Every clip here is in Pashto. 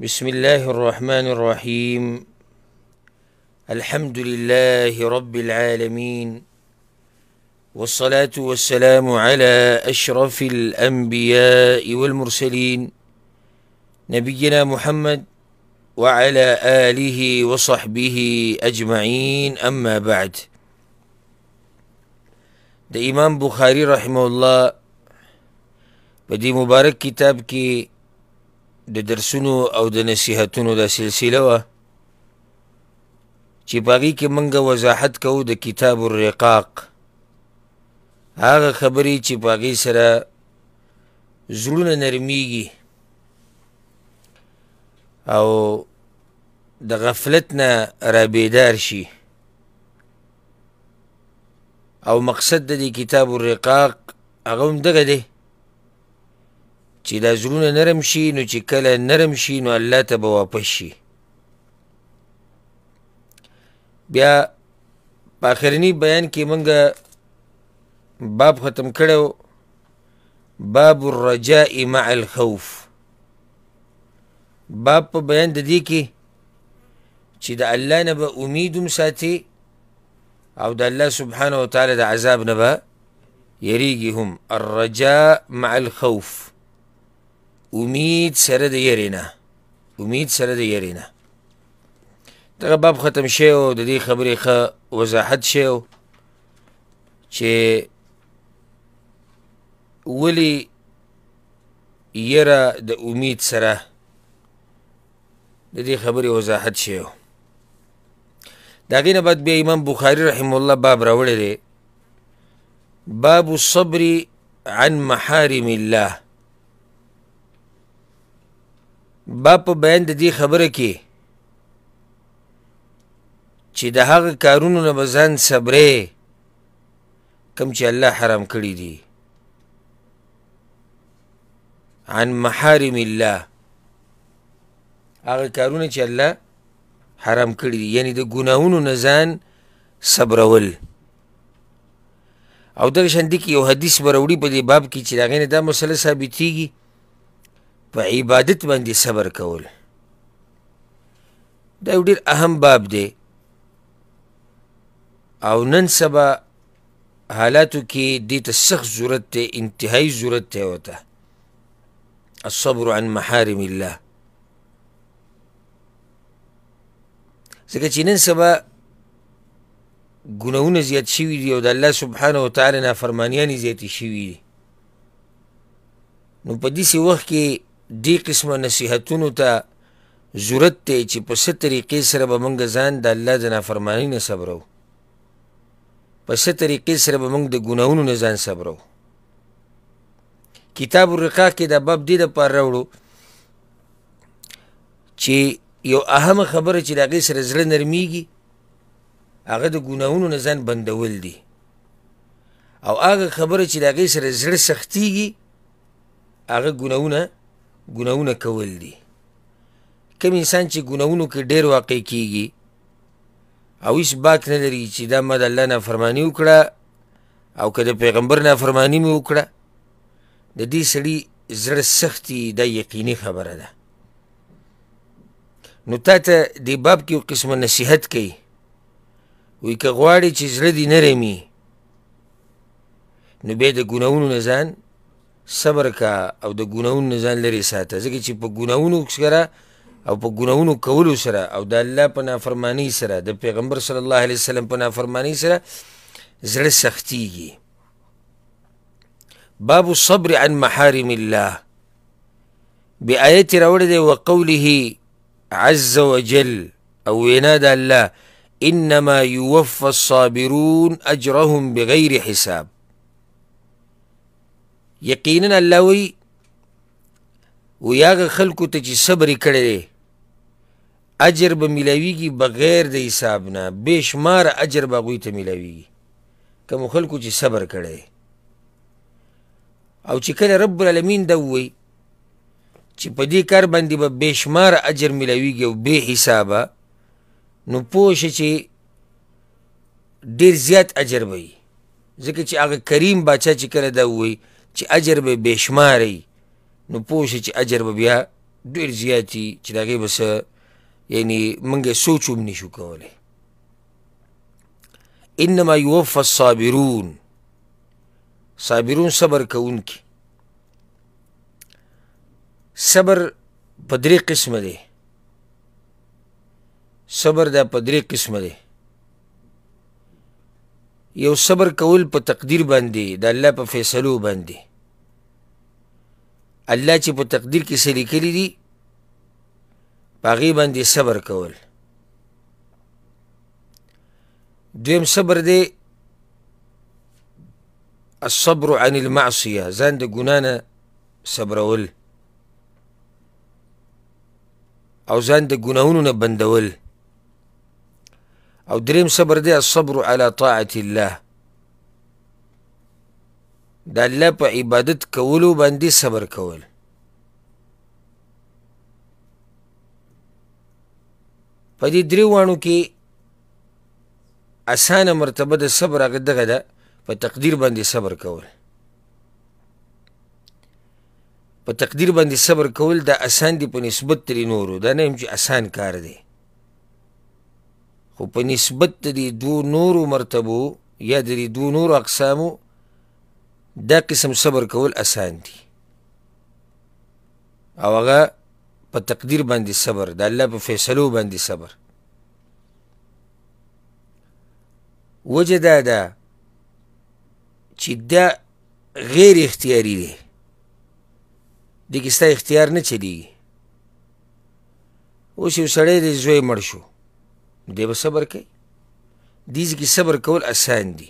بسم الله الرحمن الرحيم الحمد لله رب العالمين والصلاة والسلام على أشرف الأنبياء والمرسلين نبينا محمد وعلى آله وصحبه أجمعين أما بعد ده إمام بخاري رحمه الله بدي مبارك كتاب كي د درسونو او د نصیحتونو د سلسله وه چې په هغې کې موږ وضاحت کوو د کتاب الرقاق هغه خبرې چې په هغې سره زړونه نرمیږي او د غفلت نه رابیدار شي او مقصد د دې کتاب الرقاق هغه هم دغه دی چې دا زړونه نرم شي نو چې کله نرم شي نو الله ته به واپس شي بیا په آخرني بیان کې موږ باب ختم کړو باب الرجاء مع الخوف باب په بیان د دې کې چې د الله نه به امید هم ساتي او د الله سبحانه وتعالی د عذاب نه به یریږي هم الرجاء مع الخوف امید سره د یری نه امید سره د یری نه دغه باب ختم شي او د دې خبرې ښه وضاحت شي چې ولی یره د امید سره د دې خبرې وضاحت شي دا غینه بعد بیا امام بخاری رحم الله باب راوړی دی باب الصبر عن محارم الله با په بیان د دې خبره کې چې د هغه کارونو نه بزن صبرې کم چې الله حرام کړی دي عن محارم الله هغه کارونه چې الله حرام کړی دي یعنی د ګناهونو نه ځان صبرول او دغه شان دی کې یو حدیث به راوړي په دې باب کې چې د هغې نه دا مسله ثابتېږي په عبادت باندې صبر کول دا یو ډیر اهم باب دی او نن سبا حالاتو کې دې ته سخت ضرورت دی انتهایی ضرورت دی ورته الصبر عن محارم الله ځکه چې نن سبا ګناهونه زیات شوي دي او د الله سبحانه وتعالی نافرمانیانې زیاتې شوي دي نو په داسې وخت کې دی قسمه نصیحتونو ته ضرورت دی چې په څه طریقې سره به موږ ځان د الله د نافرمانۍ نه صبرو په څه طریقې سره به موږ د ګناهونو نه ځان صبرو کتاب الرقاق کې دا باب دې دپاره راوړو چې یو اهمه خبره چې د هغې سره زړه نرمیږي هغه د ګناهونو نه ځان بندول دي او هغه خبره چې د هغې سره زړه سختیږي هغه ګناهونه ګناونه کول دي کوم انسان چې ګناونو کې ډیر واقع کیږي او هیڅ باک نه لري چې دا ما د الله نه فرمانی وکړه او که د پیغمبر نه فرمانی مې وکړه د دې سړي زړه سختي دا یقیني خبره ده نو تا ته دې باب کې یو قسمه نصیحت کوي وی که غواړي چې زړه دې نرمي نو بیا د ګناونو نه ځان صبر کا او د ګناونو ځان لري ساته ځکه چې په ګناونو سره او په ګناونو کولو سره او د الله په نافرمانی سره د پیغمبر صلی الله علیه وسلم په نافرمانی سره زړه سختیږي باب الصبر عن محارم الله بآیت راوړی دی وقوله عز وجل او وینا د الله انما يوفى الصابرون اجرهم بغیر حساب یقینا الله وی و یاغه خلکو ته چې صبر کړي اجر به ملويږي بغیر د حساب نه بشمار اجر به غوي ته ملويږي کوم خلکو چې صبر کړي او چې کله رب العالمین دوي چې په دې کار باندې به با بشمار اجر ملويږي او به حسابه نو پوه چې ډیر زیات اجر وي ځکه چې هغه کریم باچا چې کله دا وي چې اجر به بشماري نو پوه شي چې اجر به بیا ډیر زیاتی چې دغه بس یعنی منګه سوچوم نشو کولای انما يوفى الصابرون صابرون صبر کوونکی صبر په درې قسمه دی صبر دا په درې قسمه دی یو صبر کول په تقدیر باندې د الله په فیصلو باندې الله چې په تقدیر کې څه لیکلي دي په هغې باندې صبر کول دویم صبر دی الصبر عن المعصیه ځان د ګناه نه صبرول او ځان د ګناهونو نه بندول او دریم صبر دی الصبر علی طاعت الله د الله په عبادت کولو باندې صبر کول په دې دریوانو کې اسانه مرتبه د صبر هغه دغه ده په تقدیر باندې صبر کول په تقدیر باندې صبر کول د اسان دی په نسبت تر نورو دا نه چې اسان کار دی خو په نسبت د دو نورو مرتبو یا د دو نورو اقسامو دا قسم صبر کول اسان دي او هغه په تقدیر باندې صبر د الله په فیصلو باندې صبر وجه دا ده چې دا غیر اختیاري دی دګې ستا اختیار نه چلیږي اوس یو سړی دی زوی مړ شو دی به صبر کوي دیز کې صبر کول اسان دي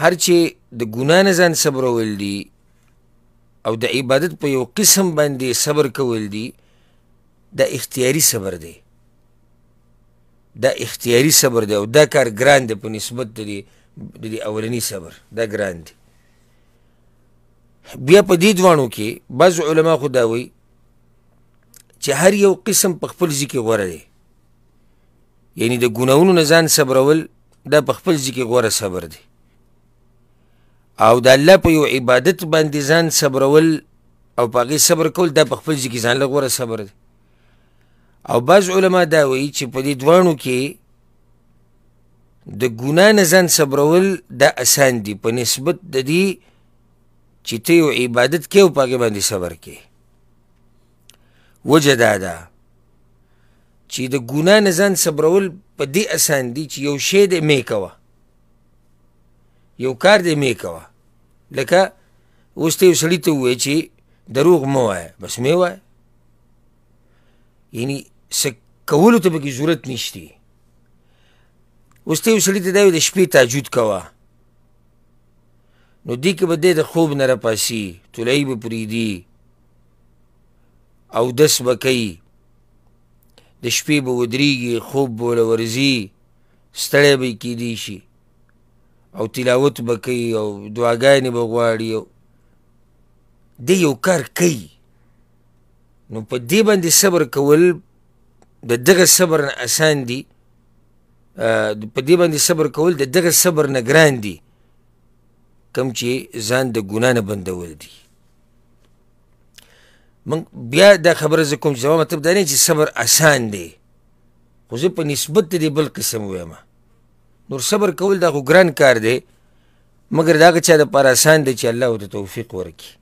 هر چې د ګنا نه ځان صبر ول دي او د عبادت په یو قسم باندې صبر کول دي د اختیاري صبر دی دا اختیاري صبر دی او دا کار ګران دی په نسبت دی د اولنی صبر دا ګران دی بیا په دې دوانو کې بعض علما خو دا وایي چې هر یو قسم په خپل ځکه غوره دی یعنی د ګناونو نه ځان صبرول دا په خپل ځکه غوره صبر دی او د الله په یو عبادت باندې ځان صبرول او پاګې صبر کول دا په خپل ځکه ځان لغوره صبر دی او بعض علما دا وایي چې په دې دوانو کې د ګنا نه ځان صبرول دا اسان دی په نسبت د دې چې ته یو عبادت کې او پاګې باندې صبر کې وجه دا ده چې د ګنا نه ځان صبرول په دې اسان دي چې یو شی دې مې کوه یو کار دې مې کوه لکه اوس ته یو سړي ته ووایې چې دروغ مه وایه بس مې وایه یعنی څه کولو ته پکې ضرورت نشتی اوس ته یو سړي ته دا د شپې تاجود کوه نو دی کې به دی د خوب نه راپاسي طلایي به پرېږدي او دس به کوي د شپې به ودرېږي خوب به له ورځي ستړی به یې کیدی شي او تلاوت به کوي او دعاګانې به غواړي او دی یو کار کوي نو په دې باندې صبر کول د دغه صبر نه اسان دي په دې باندې صبر کول د دغه صبر نه ګران دي کم چې ځان د ګنا نه بندول دي من بیا دا خبره زه کوم چې زما مطلب دا نه چې صبر اسان دی خو زه په نسبت د بل قسم وایم نور صبر کول دا خو ګران کار دی مګر دا که چا دپاره اسان دی چې الله ورته توفیق ورکړي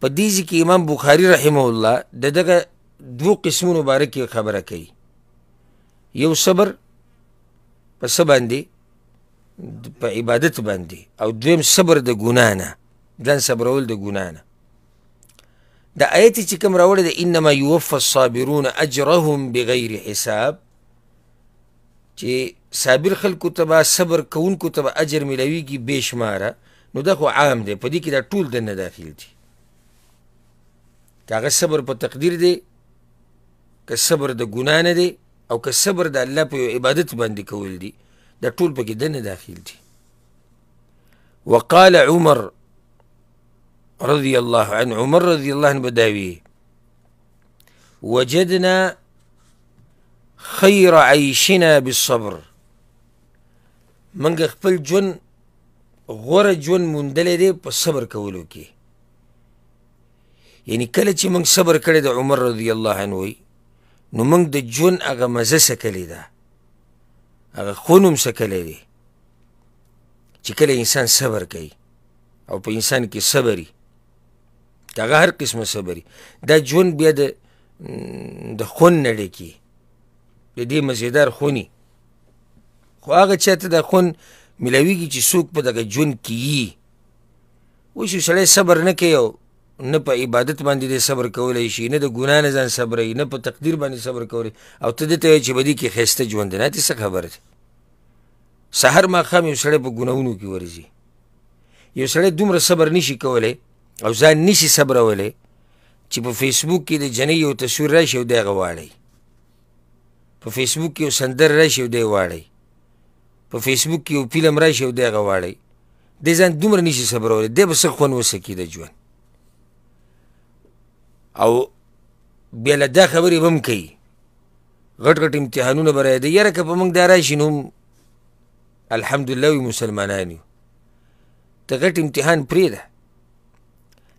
په دې ځای کې امام بخاري رحمه الله د دغه دوو قسمونو باره کې خبره کوي یو صبر په څه باندې په عبادت باندې او دویم صبر د ګناه نه ځان صبرول د ګناه نه د آیت چې کوم راوړی د انما یوفى الصابرون اجرهم بغیر حساب چې صابر خلکو ته به صبر کوونکو ته به اجر میلاویږي بې شماره نو دا خو عام دی په دې کې دا ټول د نه داخل دي که هغه صبر په تقدیر دی که صبر د ګناه نه دی او که صبر د الله په یو عبادت باندې کول دي دا ټول پکې د نه داخل دي وقال عمر رضي الله عنه عمر رضي الله عنه بداوي وجدنا خير عيشنا بالصبر منګ خپل جون غوره جون مونډلې دی په صبر کولو کې یعنی کله چې موږ صبر کړی د عمر رضی الله عنه وي نو موږ د جون هغه مزه سکلې ده هغه خونم سکلې دی چې کله انسان صبر کوي او په انسان کې صبري هغه هر قسمه صبري دا ژوند بیا د د خون نه ډکي د دې مزیدار خوني خو هغه چا ته د خون ملویږي چې څوک په دغه ژوند کې یي اوس یو سړی صبر نه کوي نه په عبادت باندې دی صبر کولی شي نه د ګناه نه ځان صبروي نه په تقدیر باندې صبر کولی او ته دې ته وایي چې په دې کې ښایسته ژوند دی نه دې څه خبره ده سهر ماښام یو سړی په ګناهونو کې ورځي یو سړی دومره صبر نشي کولی او ځان نشي صبرولې چې په فیسبوک کې د جنۍ یو تصویر راشي او دی هغه واړی په فیسبوک کې یو سندر راشي او دی واړی په فیسبوک کې یو فلم راشي او دی هغه واړی دی ځان دومره نشي صبرولې دی به څه خوند وسکي د ژوند او بیا له دا خبرې به هم کوي غټ غټ امتحانونه به رایده یاره که په موږ دا راشي نو الحمدلله وي مسلمانان یو ته غټ امتحان پرېږده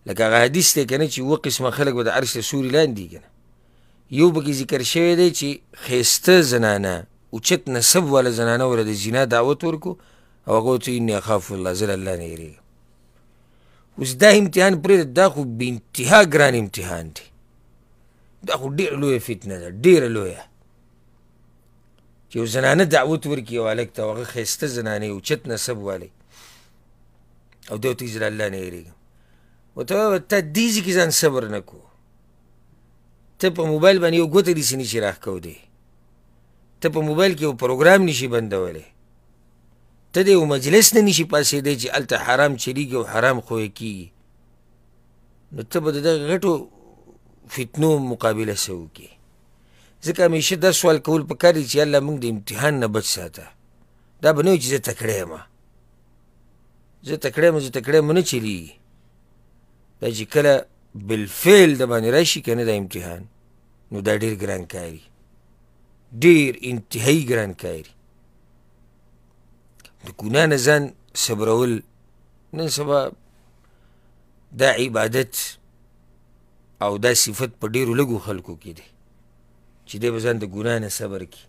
لکه هغه حدیث دی کنه چې و قسمه خلک به د عرش سوري لاندې کنه یو بګی ذکر شوی دی چې خیسته زنانه اوچت نسب ولا زنانه ور د زنا دعوت ورکو او هغه ته ان اخاف الله زل الله نه یری اوس دا امتحان پرې دا خو به انتها ګران امتحان دی دا خو ډیر لوی فتنه ده ډیر لوی چې زنانه دعوت ورکی والک ته هغه خیسته زنانه اوچت نسب والی او دوی ته زل الله نه یریږي متدیزی کې ځان صبر نه کو ته په موبایل باندې یو ګوته دې سني چې راخ کو دی ته په موبایل کې یو پروګرام نشي بندولی ته دې یو مجلس نه نشي پاسېدی چې هلته حرام چلیږي او حرام خوی کیږي نو ته به د دغه غټو فتنو مقابله څه وکړي ځکه همیشه دا سوال کول په کار چې الله موږ د امتحان نه بچ ساته دا به نه وي چې زه تکړه یم زه تکړه یم زه تکړه یم نه چلیږي دا چې کله بالفعل د باندې راشي کنه دا امتحان نو دا ډیر ګران کاری ډیر انتهایی ګران کاری د ګنا نه ځان صبرول نن سبا دا عبادت او دا صفت په ډیرو لږو خلکو کې دی چې دی به ځان د ګنا نه صبر کړي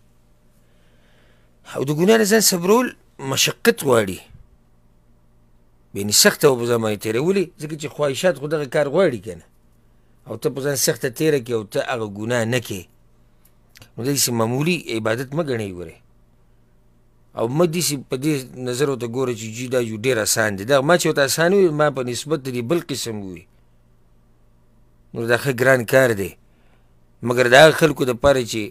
او د ګنا نه ځان صبرول مشقت غواړي یعنې سخته به ځان باندې تېرولي ځکه چې خواهشات خو دغه کار غواړي که نه او ته په ځان سخته تېره کړې او ته هغه ګناه نه کې نو داسې معمولي عبادت مه ګڼئ ګورئ او مه داسې په دې نظر ورته ګوره چې جي دا یو ډېر اسان دی دغه ما چې ورته اسان وي ما په نسبت د دې بل قسم وي نو دا ښه ګران کار دی مګر د هغه خلکو دپاره چې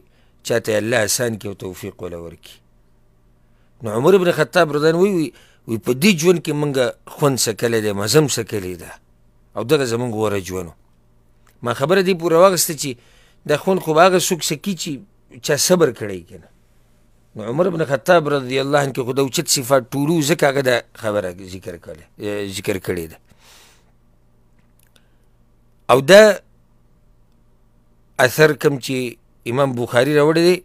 چاته الله اسان کړي او توفیق وله ورکړي نو عمر بن خطاب رضان وی وي وي په دې ژوند کې مونږ خوند سکلی دی مزم سکلی ده او دغه زمونږ غوره ژوند ما خبره دې پوره واغسته چې د خوند خو هغه څوک سکي چې چا صبر کړی که نه نو عمر بن خطاب رضی الله عنه کې خو د اوچت صفات ټولو ځکه هغه د خبره ذکر کړې ذکر کړې ده او دا اثر کم چې امام بخاری راوړی دی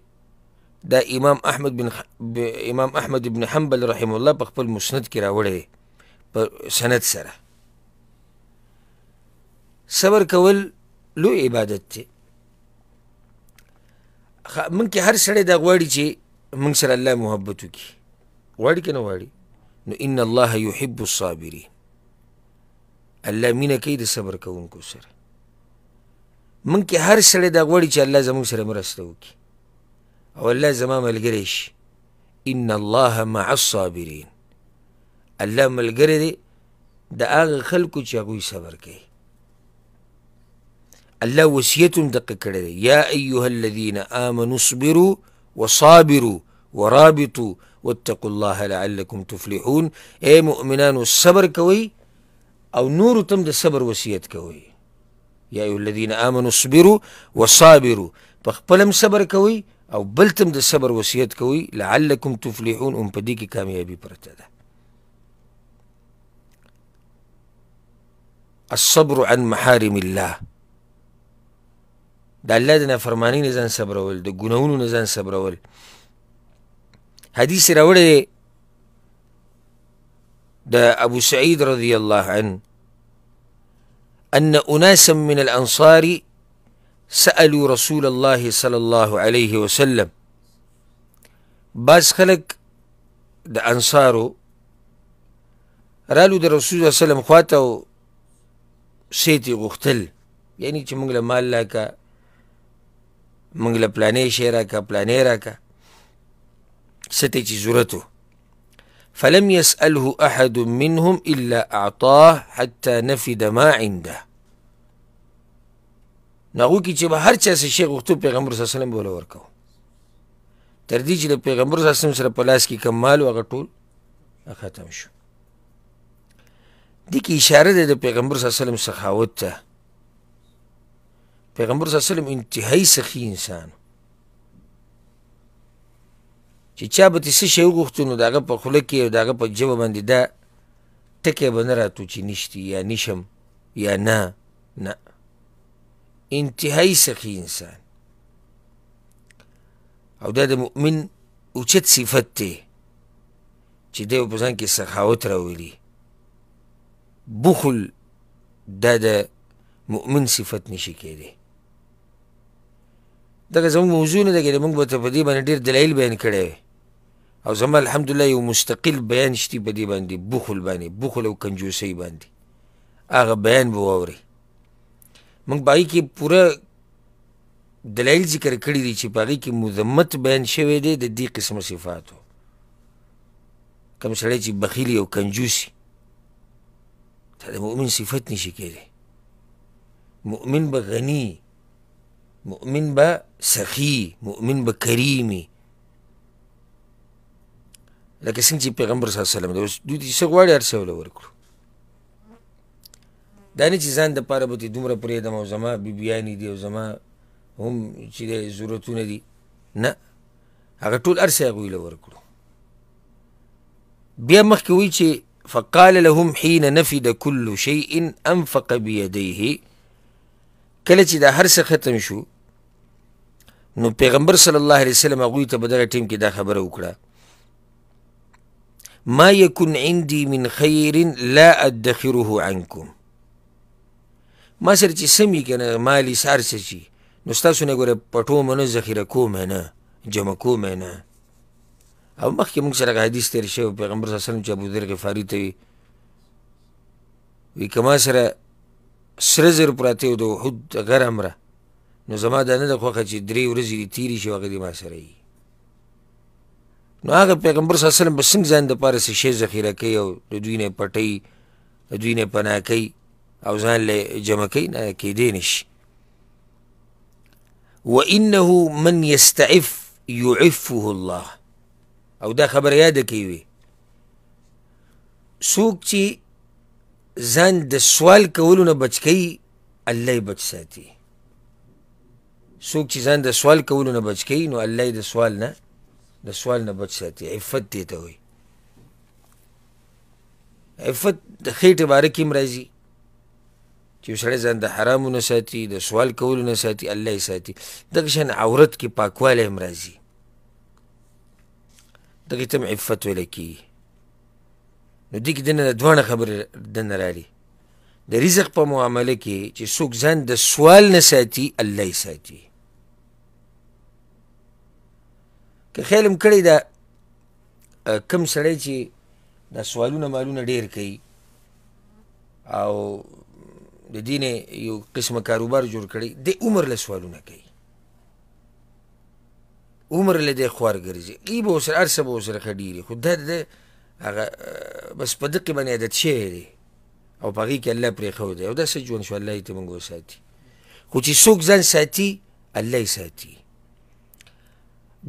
دا امام احمد بن ح... ب... امام احمد بن حنبل رحم الله په خپل مسند کې راوړی په سند سره صبر کول لوی عبادت دی خ... من کې هر سړی دا غواړي چې من سره الله محبت وکړي غواړي کنه غواړي نو ان الله يحب الصابرين الله مینه کوي د صبر کوونکو سره من کې هر سړی دا غواړي چې الله زموږ سره مرسته وکړي او الله زما ملګری شي ان الله مع الصابرین الله ملګری دی د هغه خلکو چې هغوی صبر کوي الله وصیت هم دقه کړی دی یا ایها الذین آمنوا اصبروا وصابروا ورابطوا واتقوا الله لعلكم تفلحون اے مؤمنانو صبر کوئ او نور تم د صبر وصیت کوئ یا ایها الذین آمنوا اصبروا وصابروا په خپلم صبر کوئ او بلتم د صبر وصیت کوي لعلکم تفلحون هم په دې کې کامیابي پرته ده الصبر عن محارم الله د الله د نافرمانی نه ځان صبرول د ګناهونو نه ځان صبرول حدیث راوړی د ابو سعید رضی الله عنه ان اناسا من الانصار سالو رسول الله صلی الله علیه وسلم باز خلک د انصارو رالو د رسول الله سلام خواته او سیتی غختل یعنی چې موږ له مال لاکا موږ له پلانې شی راکا پلانې راکا ستې چې ضرورتو فلم يسأله أحد منهم إلا أعطاه حتى نفد ما عنده نو کې چې به هر چا سه شیخ وختو پیغمبر صلی الله علیه وسلم بوله ورکاو تر دې چې د پیغمبر صلی الله علیه وسلم سره په لاس کې کمال وغه ټول ختم شو دې کې اشاره ده د پیغمبر صلی الله علیه وسلم سخاوت ته پیغمبر صلی الله علیه وسلم انتهایی سخی انسان چې چا به څه شی وغوښتو نو د هغه په خوله کې او د هغه په ژبه باندې دا ټکی به نه راتو چې نشتي یا نشم یا نه نه انتهایی سخی انسان او دا د مؤمن اوچت صفت دی چې دی په ځان کې سخاوت راولي بخل دا د مؤمن صفت نشي کېدی دغه زموږ موضوع نه ده کې موږ به ته په دې باندې ډېر دلایل بیان کړی وی او زما الحمدلله یو مستقل بیان شتي په دې باندې بخل باندې بخل او کنجوسۍ باندې هغه بیان به واورئ موږ باقي کې پوره دلایل ذکر کړی دي چې باقي کې مذمت بیان شوی دی د دې قسم صفاتو کوم سړی چې بخیل او کنجوسي دا د مؤمن صفت نشي کېدی مؤمن به غني مؤمن به سخي مؤمن به کریمي لکه څنګه چې پیغمبر صلی الله علیه وسلم دوی چې غواړي ارسه ورکړو دا نه چې ځان دپاره به تې دومره پرېږدم او زما بیبیانې دي او زما هم چې دی ضرورتونه دي نه هغه ټول هر څه هغوی له ورکړو بیا مخکې وایي چې فقال لهم حين نفد كل شيء انفق بيديه کله چې دا هر څه ختم شو نو پیغمبر صلی الله علیه وسلم هغوی ته په دغه ټیم کې دا خبره وکړه ما يكن عندي من خير لا ادخره عنكم ما سره چې سمي کنه مالی سار څه شي نو ستاسو نه ګوره پټو منه ذخیره کوم نه جمع کوم نه او مخکې موږ سره حدیث تیر شوی پیغمبر صلی الله علیه وسلم چې ابوذر غفاري ته وي وی کما سره سره زر پراته و د وحود غر امره نو زما دا نه ده خوښه چې درې ورځې دې تېرې شي هغه دې ما سره وي نو هغه پیغمبر صلی الله علیه وسلم به څنګه ځان دپاره څه شی ذخیره کوي او د دوی نه پټوي د دوی نه پناه کوي او ځان له جمع کوي نه کېدی نشي وانه من یستعف یعفه الله او دا خبره یاد کوي څوک چې ځان د سوال کولو نه بچ کوي الله یې بچ ساتي څوک چې ځان د سوال کولو نه بچ کوي نو الله یې د سوال نه د سوال نه بچ ساتي عفت دې ته وایي عفت د خېټې باره کې هم راځي چې سړی ځان د حرامو نه ساتي د سوال کولو نه ساتي الله یې ساتي دغه شان عورت کې پاکوالی هم راځي دغې ته هم عفت ویله کېږي نو دې کې دنه دوه خبرې دنه راړي د رزق په معامله کې چې څوک ځان د سوال نه ساتي الله یې ساتي که خیال هم کړی دا کم سړی چې دا سوالونه مالونه ډیر کوي او د دین یو قسمه کاروبار جوړ کړي د عمر له سوالونه کوي عمر له د خوار ګرځي ای به وسره ارسه به وسره خډيري خو د هغه بس په دقه باندې عادت شوی دی او پغې کې الله پرې خو دی او دا څه ژوند شو الله یې ته موږ وساتي خو چې څوک ځان ساتي الله یې ساتي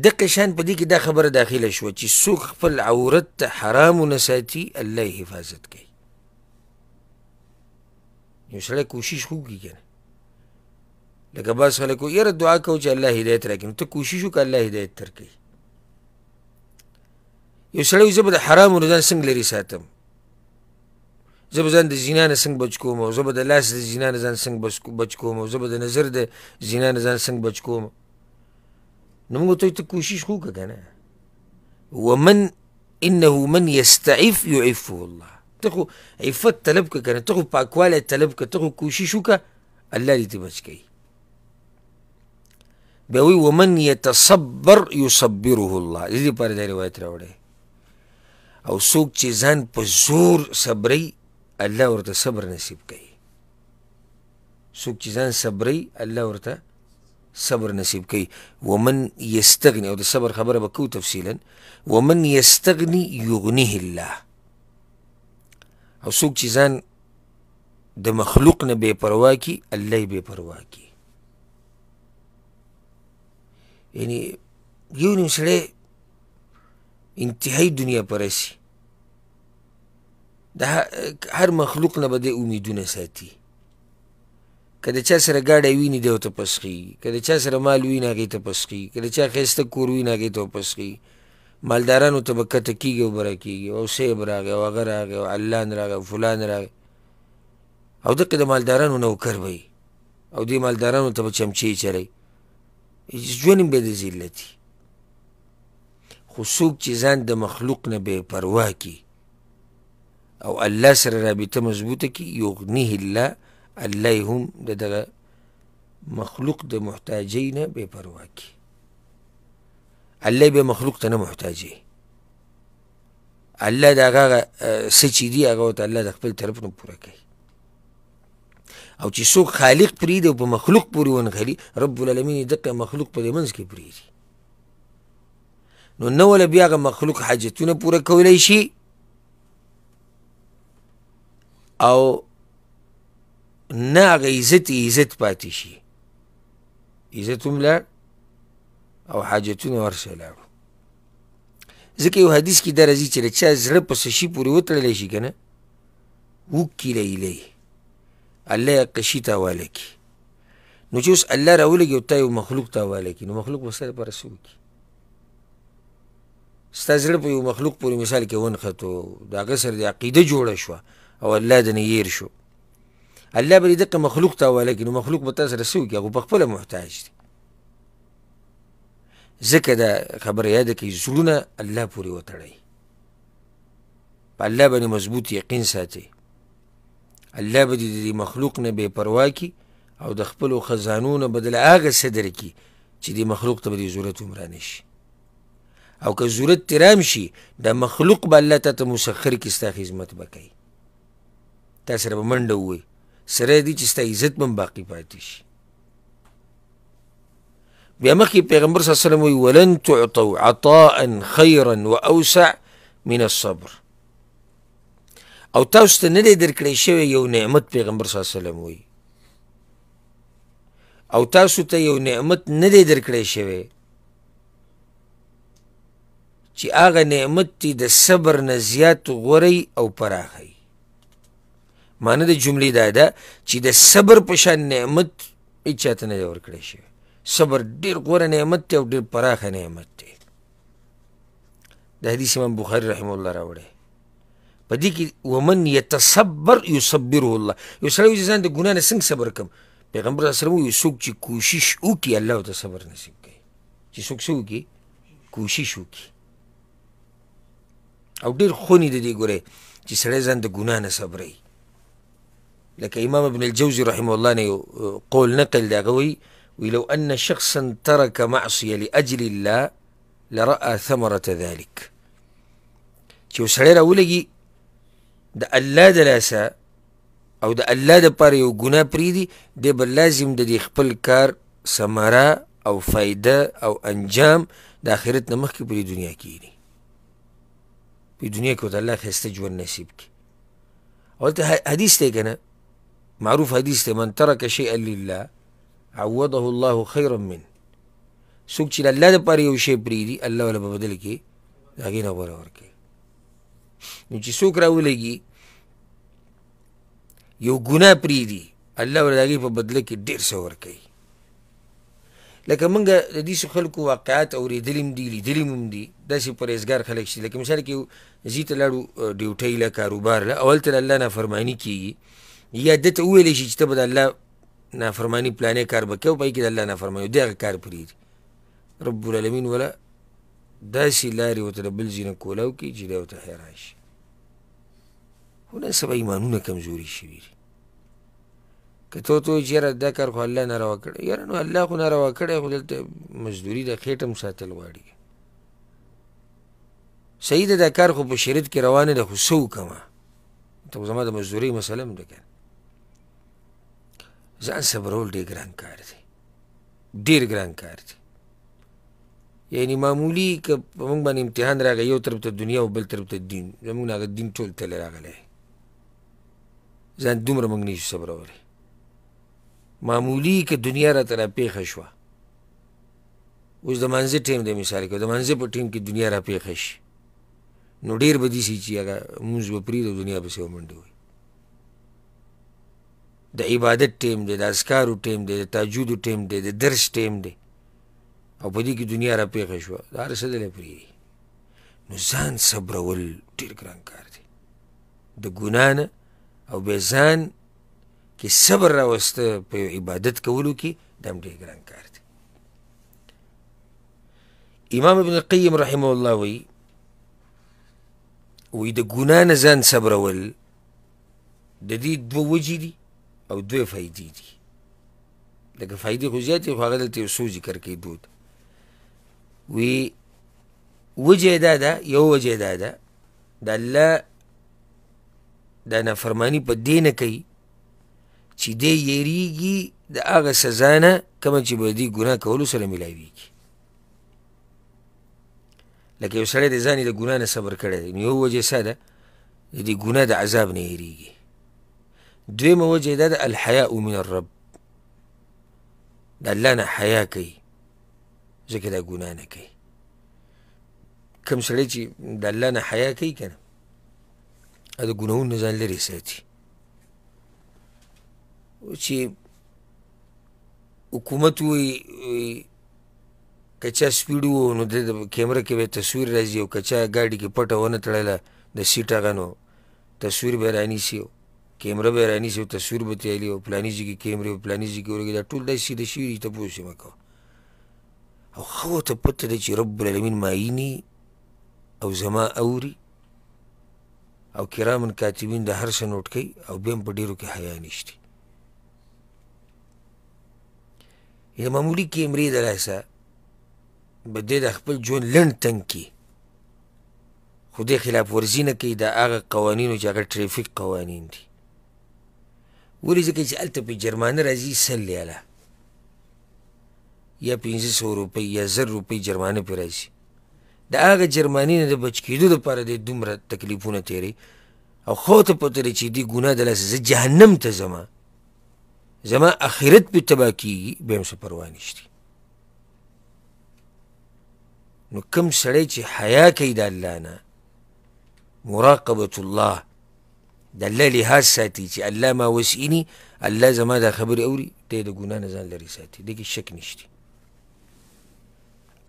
دقه شان په دې کې دا خبره داخله شوه چې څوک خپل عورت حرام نه ساتي الله یې حفاظت کوي یو سړی کوشش خو کی کنه لکه بس خلکو یره دعا کو چې الله هدایت راکړي ته کوشش وکړه الله هدایت درکړي یو سړی زه به د حرامو نه ځان څنګه لرې ساتم زه به ځان د زینا نه څنګه بچ کوم زه به د لاس د زینا نه ځان څنګه بچ کوم زه به د نظر د زینا نه ځان څنګه بچ کوم نو موږ ته ته کوشش خو که نه ومن انه من يستعف يعفه الله ته خو عفت طلب که کنه ته خو پاکوالی طلب که ته خو کوشش وکړه الله دې ته بچ کوي بیا وایي ومن یتصبر یصبره الله دې دپاره دا روایت راوړی او څوک چې ځان په زور صبري الله ورته صبر نصیب کوي څوک چې ځان صبري الله ورته صبر نصیب کوي ومن یستغنی او د صبر خبره به کوو تفصیلا ومن یستغنی یغنیه الله او څوک چې ځان د مخلوق نه بے پروا کی الله بے پروا کی یعنی یو نیم سړی انتهایی دنیا پرسی د هر مخلوق نه به د امیدونه ساتي که د چا سره ګاډی ویني دی او ته پسخي که د چا سره مال ویني هغې ته پسخي که د چا ښایسته کور ویني هغې ته پسخي مالدارانو ته به کته کېږي او به راکېږي او صیب راغی او هغه راغی او علان راغی او فلان راغی او دقې د مالدارانو نوکر به او دې مالدارانو ته به چمچې چری ژوند هم به د ذلتي خو څوک چې ځان د مخلوق نه بې پروا کي او الله سره رابطه مضبوطه کي یغنیه الله الله هم د دغه مخلوق د محتاجۍ نه بې پروا کي الله به مخلوق ته نه محتاجې الله دا هغه څه چې دي هغه ته الله د خپل طرف نه پوره کوي او چې څوک خالق پرېږدي او په مخلوق پورې ونغلي رب العالمین دقه مخلوق په دې منځ کې پرېږدي نو نه ولا بیا هغه مخلوق حاجتونه پوره کولی شي او نه هغه عزت عزت پاتې شي عزت هم لاړ او حاجتونه ورسره لاړو ځکه یو حدیث کې دا راځي چې د چا زړه په څه شي پورې وتړلی شي که نه وکیله ایلی الله یې قشي ته حواله کړي نو چې اوس الله راولګي او تا یو مخلوق ته حواله کړي نو مخلوق به ستا دپاره څه وکړي ستا زړه په یو مخلوق پورې مثال کې ونښتو د هغه سره د عقیده جوړه شوه او الله دنه یېر شو الله به دې دقه مخلوق ته حواله کړي نو مخلوق به تا سره څه وکړي هغه په خپله محتاج دی ځکه دا خبره یاده کوي زړونه الله پورې وتړئ په الله باندې مضبوط یقین ساتئ الله به د مخلوق نه بې پروا کي او د خپلو خزانو نه به دله هغه څه درکړي چې دې مخلوق ته به دې ضرورت هم رانه شي او که ضرورت ترې رام شي دا مخلوق به الله تاته مسخر کړي ستا خدمت به کوي تا سره به منډه ووایي سره دي چې ستا عزت به هم باقي پاتې شي بیا مخکې پیغمبر صلی الله علیه وسلم وی ولن تعطوا عطاء خيرا واوسع من الصبر او تاسو ته نه دی درکړی شوی یو نعمت پیغمبر صلی الله علیه وسلم وی او تاسو ته یو نعمت نه دی درکړی شوی چې هغه نعمت دی د صبر نه زیات غوري او پراخي معنی د جملې دا ده چې د صبر په شان نعمت هیڅ چاته نه ورکړی شوی صبر ډیر غوره نعمت دی او ډیر پراخه نعمت دی د حدیث امام بخاری رحم الله راوړی په دې کې ومن یتصبر یصبره الله یو سړی ځان د ګناه نه څنګه صبر کوم پیغمبر صلی الله علیه وسلم څوک چې کوشش وکړي الله ته صبر نصیب کوي چې څوک څه وکړي کوشش وکړي او ډیر خونی د دې ګوره چې سړی ځان د ګناه نه صبري لکه امام ابن الجوزي رحمه الله نه قول نقل دی هغه ولو أن شخصا ترك معصية لأجل الله لرأى ثمرة ذلك چې سړی راولګي د الله د لاسه او د الله د پاره یو ګناه پریدي د بل لازم د خپل کار ثمره او فایده او انجام د آخرت نه مخکې په دنیا کې دي په دنیا کې د الله خسته ژوند نصیب کی او ته حدیث دی کنه معروف حدیث دی من ترک شیئا لله عوضه الله خيرا منه څوک چې الله د پاره یو شی پریدي الله ولا بدل کې هغه نه وره ورکي نو چې څوک راولېږي یو ګناه پریدي الله ولا هغه په بدل کې ډیر څه ورکي لکه موږ د دې خلکو واقعات اوریدلم دي لیدلم دي داسې پرېزګار خلک شي لکه مثال کې زیت لاړو ډیوټۍ له کاروبار له اول تر الله نه فرمانی کیږي یا دته ویل شي چې ته به الله نافرمانی پلانې کار به کوي پای کې د الله نافرمانی دی هغه کار پرېږدي رب العالمین ولا داسې لارې ورته د بل ځای نه کولاو کړي چې دی ورته حیران شي خو نن سبا ایمانونه کمزوري شوي دي که ته ته چې یاره دا کار خو الله ناروا کړی یاره نو الله خو ناروا کړی خو دلته مزدوري د خېټ هم ساتل غواړي صحیح ده دا کار خو په شریعت کې روانه ده خو څه وکړم ته زما د مزدورۍ مسله هم ده که ځان صبرول ډېر ګران کار دی ډېر ګران کار دی یعنی معمولی که په موږ باندې امتحان راغی یو طرف ته دنیا او بل طرف ته دین زموږ هغه دین ټول تل راغلی ځان دومره موږ نشو صبرولی معمولی که دنیا راته راپېښه شوه اوس د منځه ټیم دی مثال کې د منځه په ټیم کې دنیا راپېښه شي نو ډېر به داسې چې هغه مونځ به پرېږدو دنیا پسې ومنډې وي د عبادت ټیم دی د اسکارو ټیم دی د تاجودو ټیم دی د درس ټیم دی او په دې کې دنیا را پیښه شوه دا هر څه دلی پرېږدي نو ځان صبرول ډېر ګران کار دی د ګنا نه او بیا ځان کې صبر راوسته په عبادت کولو کې دا هم ډېر ګران کار دی امام ابن القیم رحمه الله وی وی د ګنا نه ځان صبرول د دې دوه وجې دي او دوی فایدې دي لکه فایدې خو زیاتې خو هغه دلته یو څو ذکر کوي دود وی وجه دا ده یو وجه دا ده د الله دا نافرمانی په دې نه کوي چې دې یریږي د هغه سزا نه کومه چې به دې ګناه کولو سره میلاویږي لکه یو سړی د ځانې د ګناه نه صبر کړی دی نو یو وجه څه ده د دې ګناه د عذاب نه یریږي دویمه وجه دا د الحیاء من الرب د الله نه حیا کوي ځکه دا ګناه نه کوي کم سړی چې د الله نه حیا کوي که نه د ګناهونو نه ځان لرې ساتي چې حکومت وایي که چا سپیډ وو نو د کیمره کې به تصویر راځي او که چا ګاډي کې پټه ونه تړله د سیټ هغه نو تصویر به رانیسي کیمره به رانی سیو تصویر به تیالی او پلانیږي کې کیمره او پلانیږي کې ورګي دا ټول د سیده شوی ته پوښي مکو او خو ته پته ده چې رب العالمین ماینی او زما اوري او کرام کاتبین د هر څه نوٹ کوي او بیم په ډیرو کې حیا نشته یا معمولی کیمرې دراسه بده د خپل جون لند تنکی خو دې خلاف ورزینه کوي د هغه قوانینو چې هغه ټریفیک قوانین دي ولې ځکه چې هلته په جرمانه راځي سل ریاله یا پنځه سوه روپۍ یا زر روپۍ جرمانه پې راځي د هغه جرماني نه د بچ کېدو دپاره دی دومره تکلیفونه تیری او خو ته پته دی چې دې ګناه د لاسه زه جهنم ته ځما زما اخرت پې تباه کېږي بیا هم څه پروا نشتي نو کم سړی چې حیا کوي د الله نه مراقبة الله د الله لحاظ ساتي چې الله ما وسئني الله زما دا خبرې اوري دی د ګناه نه ځان لرې ساتي دې کې شک نشته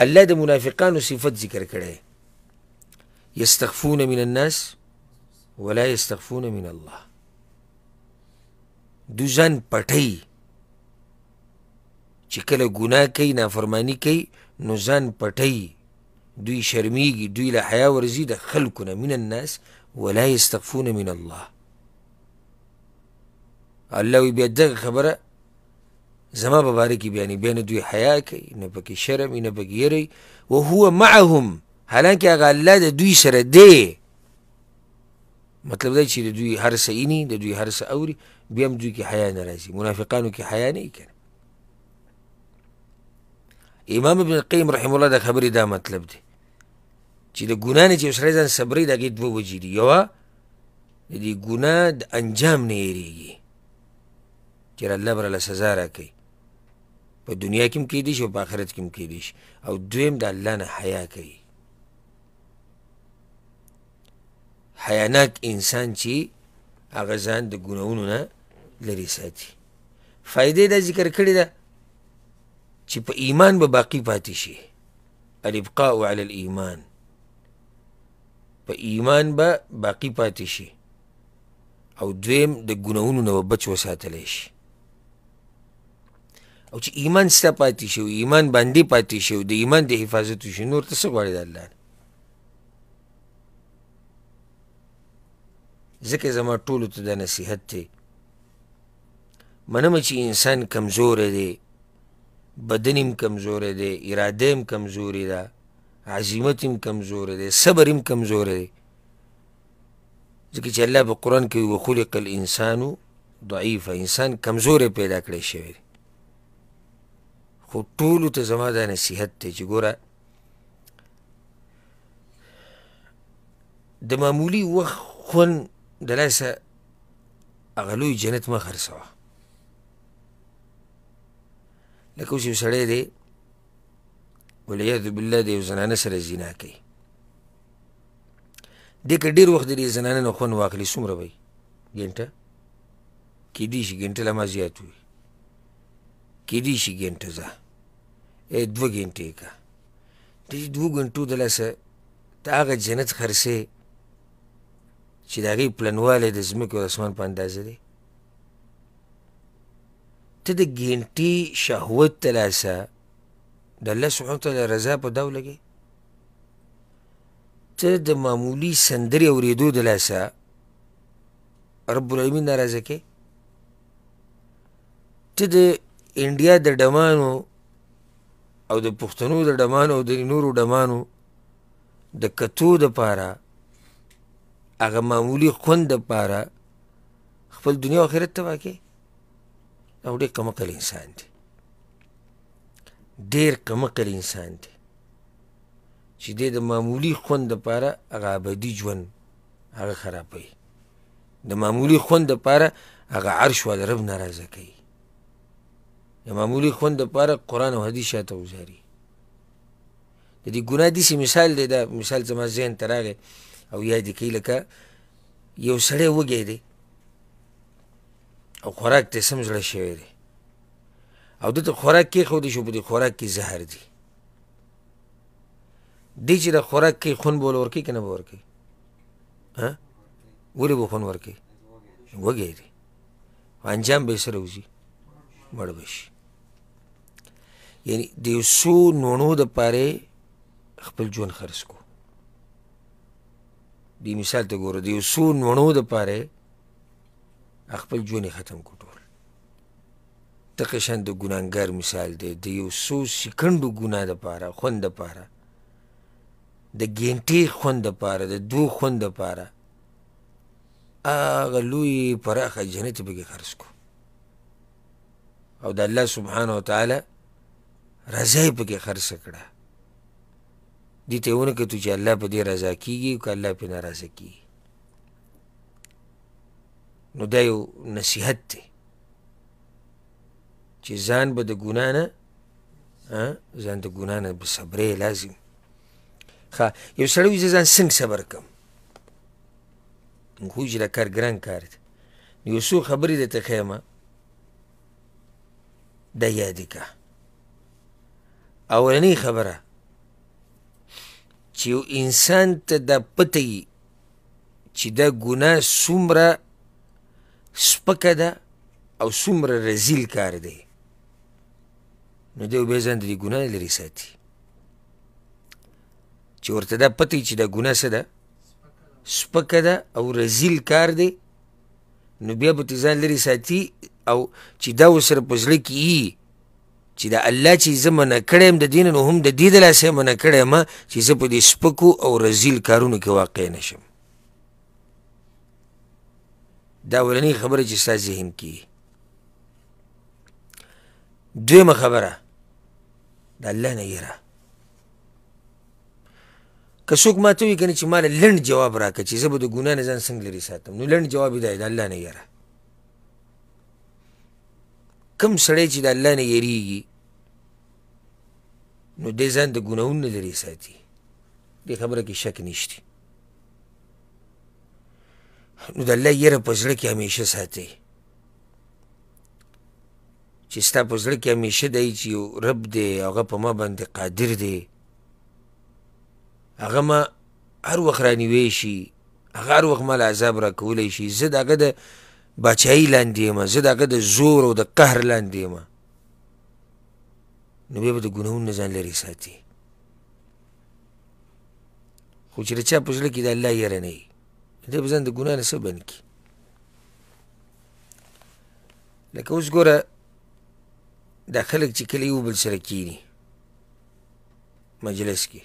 الله د منافقانو صفت ذکر کړی یستخفون من الناس ولا یستخفون من الله دو ځان پټی چې کله ګناه کوي نافرمانی کوي نو ځان پټی دوی شرمیږي دوی له حیا ورځي د خلکو نه من الناس ولا يستغفون من الله الله وی بیا دغه خبره زما په باره کې بیانې بیا نه دوی حیا کوي نه پکې شرم نه پکې یری وهو معهم حالانکه هغه الله د دوی سره دی مطلب دا چې د دوی هر څه اینی د دوی هر څه اوري بیا هم دوی کې حیا نه راځي منافقانو کې حیا نه کوي امام ابن القیم رحم الله د خبرې دا مطلب دی چې د ګناه نه چې سړی ځان صبري دغه دوه وجې دي یوه د دې ګناه د انجام نه یریږي چې الله برله سزا راکوي په دنیا کې هم کیدی شي او په آخرت کې هم کیدی شي او دویم د الله نه حیا کوي حیاناک انسان چې هغه ځان د ګناهونو نه لرې ساتي فایدې دا ذکر کړې ده چې په ایمان به باقی پاتې شي الابقاء علی الایمان په ایمان به باقی پاتې شي او دویم د ګناونو نه بچ وساتلی شي او چې ایمان ستا پاتې شو ایمان باندې پاتې شو د ایمان د حفاظت شي نور ته څه غواړي د الله ځکه زما ټولو ته دا نصیحت دی منم چې انسان کمزوری دی بدن هم کمزوری دی اراده هم کمزوري ده عظمت هم کمزور دی صبر هم کمزور دی ځکه چې الله په قرآن کې وخلق الانسان ضعیف انسان کمزور پیدا کړی شوی دی خو ټولو ته زما دا نصیحت دی چې ګوره د معمولی وخت خون د لاسه هغه لوی جنت مه خرڅوه لکه اوس یو سړی دی ولیاذ بالله د یو زنانه سره زنا کوي دې که ډېر وخت دې زنانه نه خوند واخلي څومره به ګنټه کیدی شي ګنټه له ما زیات وي کیدی شي ګنټه زه دوه ګنټې کا د دې دوه ګنټو د لاسه ته هغه جنت خرڅې چې د هغې پلنوالی د ځمکې او اسمان په اندازه دی ته د ګنټې شهوت ته لاسه د الله سبحانه وتعالی رضا په دا ولګې ته د معمولی سندرې اورېدو د لاسه رب العالمین ناراضه کې ته د انډیا د ډمانو او د پښتنو د ډمانو او د نورو ډمانو د کتو د پاره هغه معمولی خوند د پاره خپل دنیا او آخرت تباه کې او ډېر کمعقل انسان دی ډیر کمقل انسان دی چې د د معمولی خوند دپاره هغه ابدي ژوند هغه خرابوي د معمولی خوند دپاره هغه عرش والا رب ناراضه کوي د معمولی خوند دپاره قرآن او حدیث شاته وزاري د دې ګناه داسې مثال دی دا مثال زما ذهن ته راغی او یاد یې کوي لکه یو سړی وږی دی او خوراک ترې سم زړه شوی دی او دته خوراک کې خو دې شو بده خوراک کې زهر دي دې چې د خوراک کې خون بول ورکی کنه ورکی ها ولې به خون ورکی وګی دي انجام به سره وځي مړ بشي یعنی د یو نونو د پاره خپل ژوند خرڅ کو دی مثال ته ګوره د یو نونو د پاره خپل ژوند ختم کړو د قشن د ګناګر مثال دی د یو سو سکندو ګنا د پاره خوند د پاره د ګینټي خوند د پاره د دو خوند د پاره اغه لوی پراخه جنت به خرج کو او د الله سبحانه وتعالى رضای په کې خرج کړه دي ته ونه کې چې الله په دې رضا کیږي او الله په ناراضه کیږي نو دا یو نصیحت دی چې ځان به د ګنا نه ځان د ګنا نه به صبرې لازم ښه یو سړی وي زه ځان څنګه صبر کړم خو چې دا کار ګران کار دی نو یو څو خبرې درته ښیم دا یادې کړه اولنۍ خبره چې یو انسان ته دا پته وي چې دا ګناه څومره سپکه ده او څومره رزیل کار دی نو دی وبېژنده دې ګناه لرې ساتي چې ورته دا پتی چې دا ګناه څه ده سپکه ده او رزیل کار دی نو بیا به ځان لرې ساتي او چې دا ورسره په زړه کې یي چې د الله چې زه منع کړی یم د دین نو هم د دې د لاسه یې منع کړی یم چې زه په دې سپکو او رزیل کارونو کې واقع نشم دا اولنۍ خبره چې ستا ذهن کې دویمه خبره د الله نه یره که څوک ماته وي کنه چې ماله لنډ جواب راکړه چې زه به د ګناه نه ځان څنګه لرې ساتم نو لنډ جواب یې دی د الله نه یره کم سړی چې د الله نه یریږي نو دی ځان د ګناهونو نه لرې ساتي دې خبره کې شک نشتی نو د الله یره په زړه کې همیشه ساتئ چې ستا په زړه کې همیشه دی چې یو رب دی هغه په ما باندې قادر دی هغه ما هر وخت رانیوی شي هغه هر وخت ما له عذاب راکولی شي زه د هغه د باچایي لاندې یم زه د هغه د زور او د قهر لاندې یم نو بیا به د ګناهونو نه ځان لرې ساتي خو چې د چا په زړه کې د الله یره نه وي دی به ځان د ګناه نه څه بند کړي لکه اوس ګوره دا خلک چې کله یو بل سره کینی مجلس کې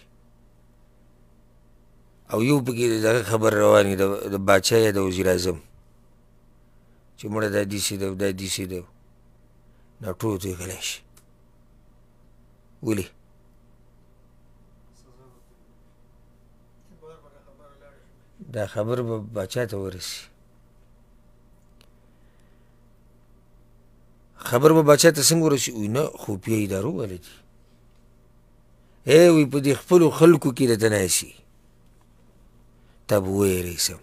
او یو پکې دغه خبر رواني د بادشاہ یا د وزیر اعظم چې مړه دا دیسی دی دا دیسی دی دا ټول دوی غلی شي ولې دا خبر به بادشاہ ته ورسي خبر به بچا ته څنګه ورشي وي نه خفیه ادارو ولې دي اے وي په دې خپلو خلکو کې د تناسي تب وېریسم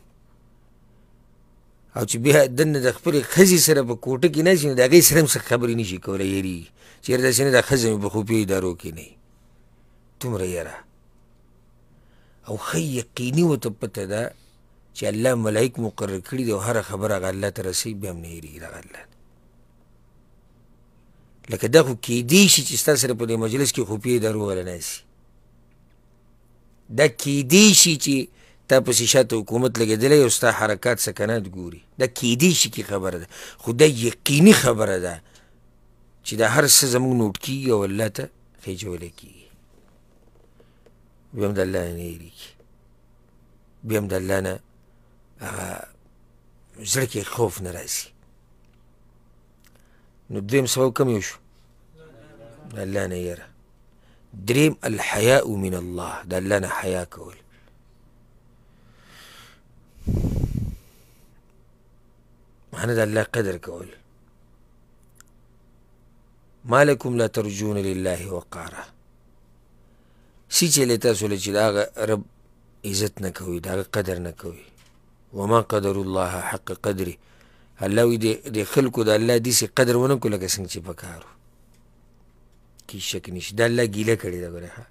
او چې بیا دنه د خپل خزي سره په کوټه کې نه شي دا غي سره څه خبرې نشي کولای یری چیرې د شنه د خزي په خوبي ادارو کې نه تومره یره او خي یقیني و ته پته ده چې الله ملائک مقرر کړی دی او هر خبره الله ترسي به هم نه یری الله لکه دا خو کیدی شي چې ستا سره په دې مجلس کې خوپی درو ولنه شي دا کیدی شي چې تا په سیشات حکومت لګیدلې او ستا حرکات سکنات ګوري دا کیدی شي کی خبره ده خو دا یقیني خبره ده چې دا هر څه زموږ نوټ کیږي او الله ته خېجولی کیږي بیا هم د الله نه هېرېږي بیا هم د الله نه هغه زړه کې خوف نه راځي نو دریم سبب کم یو شو د الله نه یره دریم الحیاء من الله د الله نه حیا کول معنی د الله قدر کول ما لکم لا ترجون لله وقاره سی چې له تاسو له چې د هغه رب عزت نه کوي د هغه قدر نه کوي وما قدر الله حق قدره الله وي د خلکو د الله داسې قدر ونه کړو لکه څنګه چې پکارو کې شک نشته د الله ګیله کړې ده ګوره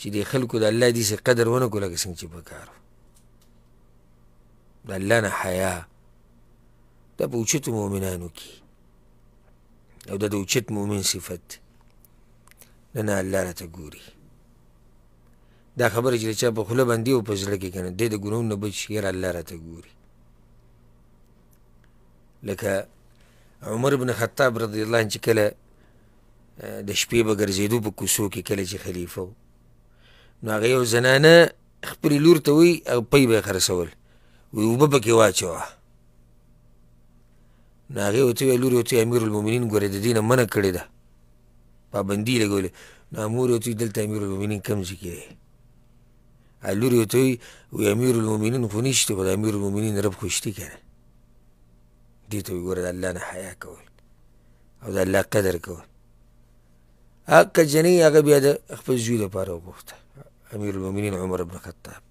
چې د خلکو د الله داسې قدر ونه کړو لکه څنګه چې پکارو د الله نه حیا دا په اوچتو مؤمنانو کې او دا د اوچت مؤمن صفت نه نه الله راته ګوري دا خبره چې چا په خوله باندې او په زړه کې کنه دی د ګناهونو نه بچ یاره الله راته ګوري لکه عمر بن خطاب رضی الله عنه چې کله د شپې به ګرځېدو په کوڅو کې کله چې خلیفه و نو هغه یو زنانه خپلې لور ته وی او پی به یې خرڅول وی اوبه پکې واچوه نو هغې ورته ویل لور یې ورته امیر المؤمنین ګورې د دې نه منع کړې ده پابندي لګولې نو مور یې ورته دلته امیر المؤمنین کم ځای کې دی لور یې ورته وی امیر المؤمنین خو نشته خو د امیر المؤمنین رب خو شته که نه دې ته وګوره د الله نه حیا کول او د الله قدر کول هغه کجنۍ هغه بیا د خپل زوی لپاره وغوښته امیر المؤمنین عمر بن خطاب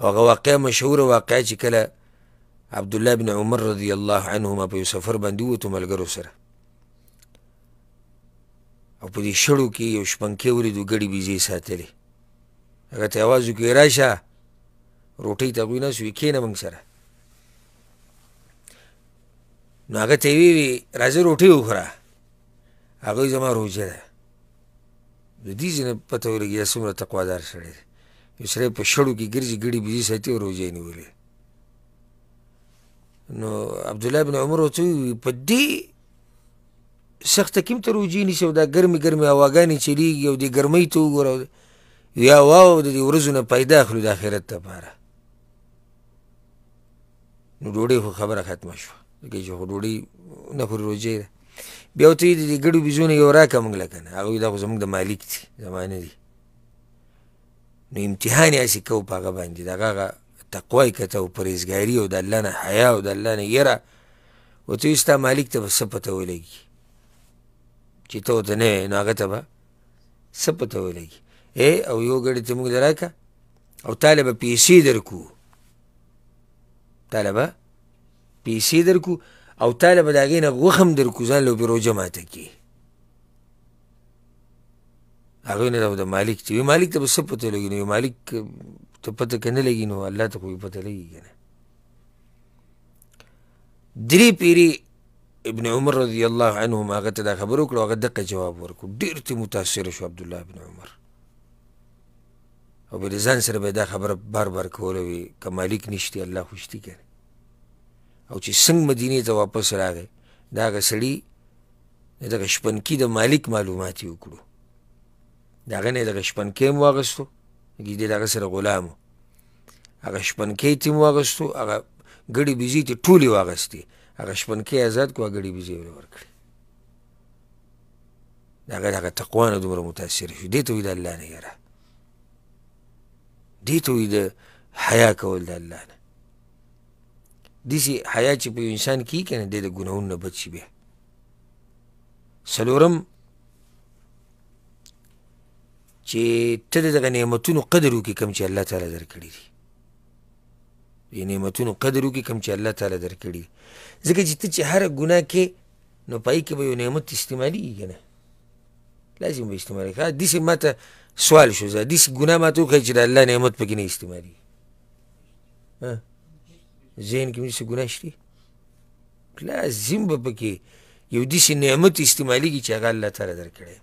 او هغه واقعه مشهوره واقعه چې کله عبدالله بن عمر رضی الله عنهما په یو سفر باندې ووتو ملګرو سره او په دې شړو کې یو شپنکې ولیدو ګډې بیزې ساتلې هغه ته یې اواز وکړو راشه روټۍ ته هغوی ناست وي کښېنه موږ سره نو هغه ته وی وی راځه روټي وخوره هغه زما روزه ده د دې ځنه پته ولګي چې څومره تقوادار شړې یو سره په شړو کې ګرځي ګړي بيزي ساتي روزه نه ولې نو عبد الله بن عمر ته په دې سخت کیم ته روجی نشي دا ګرمي ګرمي اواګانی چلیږي او د ګرمۍ ته وګوره یا واو د دې ورځو نه پیدا اخلو د آخرت لپاره نو ډوډۍ خو خبره ختمه شوه کې چې ډوډۍ نه پورې روجې ده بیا ورته وي د ګډو بيزونه یو راکړه موږ له که نه هغوی دا خو زموږ د مالک دي زمانه دي نو امتحان یې هسې کوو په هغه باندې د هغه هغه تقوا یې کته او پرهیزګاري او د الله نه حیا او د الله نه یره ورته وي ستا مالک ته به څه پته ولګي چې ته ورته نه وې نو هغه ته به څه پته ولګي ای او یو ګړی ته موږ راکړه او طالبه پیسې درکو طالبه پیسې درکو او تاله به د هغې نه غوښم درکو ځان له بروجه ماته کې هغوی نه د مالک چې وي مالک ته به څه پته لګي نو مالک ته پته که نه لګي نو الله ته خو پته لګي که نه درې پیرې ابن عمر رضی الله عنهما هغه ته دا خبره وکړه هغه دقه جواب ورکړو ډېر ترې متاثره شو عبدالله ابن عمر او به د ځان سره به دا خبره بار بار کوله وي که مالک نشتي الله خوشتي که نه او چې څنګه مدینه ته واپس راغی دا غسړي د شپنکی د مالک معلومات یې وکړو دا غنه د شپنکی مو واغستو کې دې دا سره غلام هغه شپنکی تیم واغستو هغه ګړي بيزي ته ټولي واغستي هغه شپنکی آزاد کوه ګړي بيزي ورکړي دا غیر هغه تقوا نه دومره متاثر شو دې ته وي د الله نه یاره دې ته وي د حیا کول د الله نه دسی حیا چې په انسان کې کنه د ګناون نه بچي به سلورم چې ته د نعمتونو قدر وکې کم چې الله تعالی درکړي دي د نعمتونو قدر وکې کم چې الله تعالی درکړي ځکه چې ته چې هر ګناه کې نو پای کې به یو نعمت استعمالېږي که نه لازم به استعمالېږي ښه داسې ما ته سوال شو زه داسې ګناه ما ته وښایي چې د الله نعمت پکې نه استعمالېږي ذهن کې مې څه ګناه شته لازم به پکې یو داسې نعمت استعمالیږي چې هغه الله تعالی درکړی